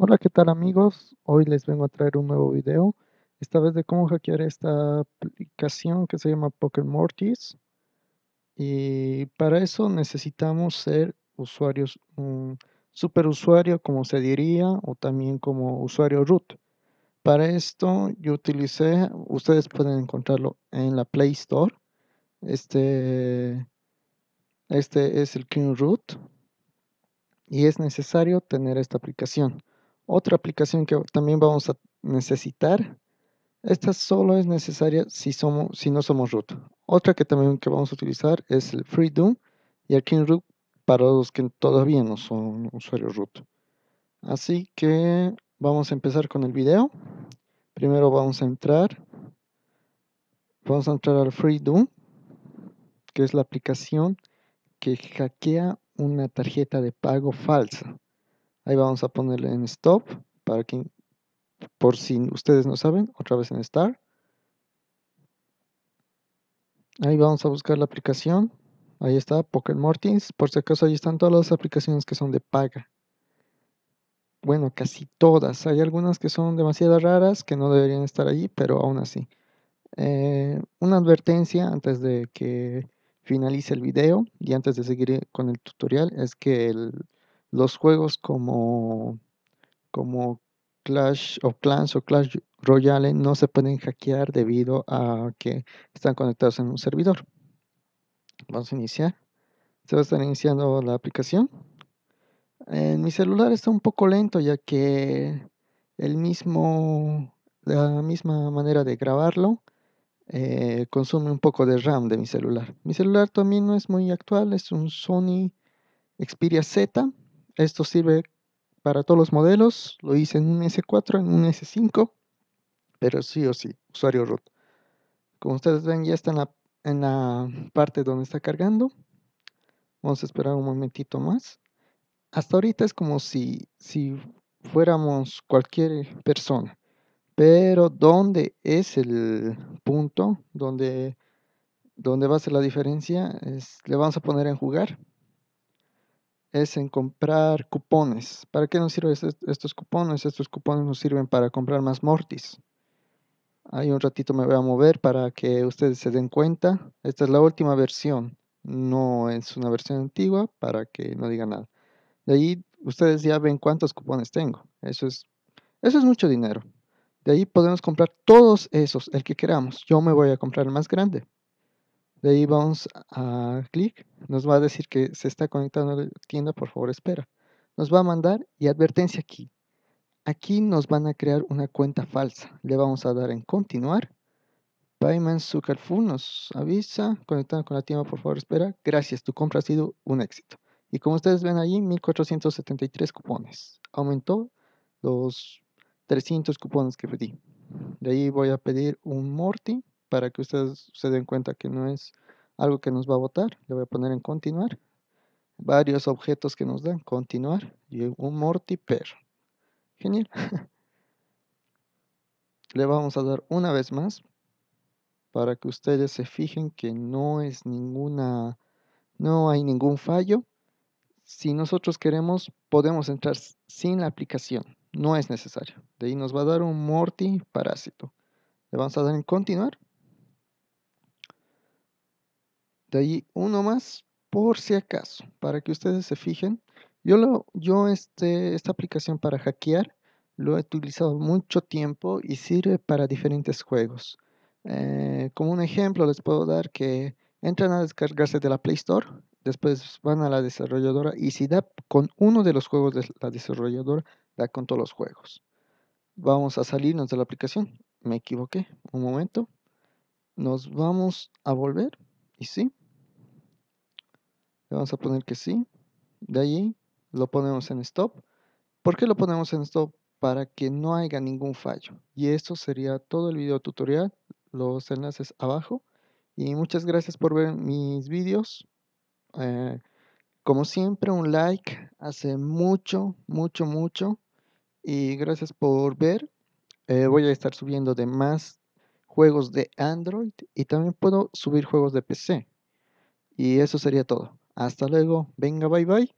Hola, ¿qué tal amigos? Hoy les vengo a traer un nuevo video, esta vez de cómo hackear esta aplicación que se llama Poker Mortis. Y para eso necesitamos ser usuarios, un mm, superusuario como se diría, o también como usuario root. Para esto yo utilicé, ustedes pueden encontrarlo en la Play Store. Este, este es el King Root y es necesario tener esta aplicación. Otra aplicación que también vamos a necesitar. Esta solo es necesaria si, somos, si no somos root. Otra que también que vamos a utilizar es el FreeDoom y aquí en root para los que todavía no son usuarios root. Así que vamos a empezar con el video. Primero vamos a entrar. Vamos a entrar al FreeDoom, que es la aplicación que hackea una tarjeta de pago falsa. Ahí vamos a ponerle en stop para que por si ustedes no saben, otra vez en start. Ahí vamos a buscar la aplicación. Ahí está, Poker Mortis. Por si acaso, ahí están todas las aplicaciones que son de paga. Bueno, casi todas. Hay algunas que son demasiado raras, que no deberían estar allí, pero aún así. Eh, una advertencia antes de que finalice el video y antes de seguir con el tutorial es que el, los juegos como, Clash of Clans o Clash Royale no se pueden hackear debido a que están conectados en un servidor. Vamos a iniciar. Se va a estar iniciando la aplicación. En mi celular está un poco lento ya que el mismo, la misma manera de grabarlo eh, consume un poco de RAM de mi celular. Mi celular también no es muy actual, es un Sony Xperia Z esto sirve para todos los modelos. Lo hice en un S4, en un S5, pero sí o sí, usuario root. Como ustedes ven, ya está en la, parte donde está cargando. Vamos a esperar un momentito más. Hasta ahorita es como si, si fuéramos cualquier persona. Pero ¿dónde es el punto donde, va a ser la diferencia? le vamos a poner en jugar es en comprar cupones. ¿Para qué nos sirven este, estos cupones? Estos cupones nos sirven para comprar más mortis. Ahí un ratito me voy a mover para que ustedes se den cuenta. Esta es la última versión. No es una versión antigua para que no diga nada. De ahí ustedes ya ven cuántos cupones tengo. Eso es, eso es mucho dinero. De ahí podemos comprar todos esos, el que queramos. Yo me voy a comprar el más grande. De ahí vamos a clic, nos va a decir que se está conectando a la tienda, por favor espera. Nos va a mandar y advertencia aquí. Aquí nos van a crear una cuenta falsa. Le vamos a dar en continuar. Payment Sukarfu nos avisa, conectando con la tienda, por favor espera. Gracias, tu compra ha sido un éxito. Y como ustedes ven allí, 1473 cupones. Aumentó los 300 cupones que pedí. De ahí voy a pedir un Morty para que ustedes se den cuenta que no es algo que nos va a botar. Le voy a poner en continuar. Varios objetos que nos dan. Continuar. Y un mortiper. Genial. Le vamos a dar una vez más para que ustedes se fijen que no es ninguna, no hay ningún fallo. Si nosotros queremos, podemos entrar sin la aplicación. No es necesario. De ahí nos va a dar un morti parásito. Le vamos a dar en continuar. De ahí uno más por si acaso, para que ustedes se fijen. Yo, lo, yo este, esta aplicación para hackear lo he utilizado mucho tiempo y sirve para diferentes juegos. Eh, como un ejemplo les puedo dar que entran a descargarse de la Play Store, después van a la desarrolladora y si da con uno de los juegos de la desarrolladora, da con todos los juegos. Vamos a salirnos de la aplicación. Me equivoqué, un momento. Nos vamos a volver y sí, le vamos a poner que sí. De allí lo ponemos en stop. ¿Por qué lo ponemos en stop? Para que no haya ningún fallo. Y esto sería todo el video tutorial. Los enlaces abajo. Y muchas gracias por ver mis vídeos. Eh, como siempre, un like hace mucho, mucho, mucho. Y gracias por ver. Eh, voy a estar subiendo de más juegos de Android y también puedo subir juegos de PC. Y eso sería todo. Hasta luego. Venga, bye bye.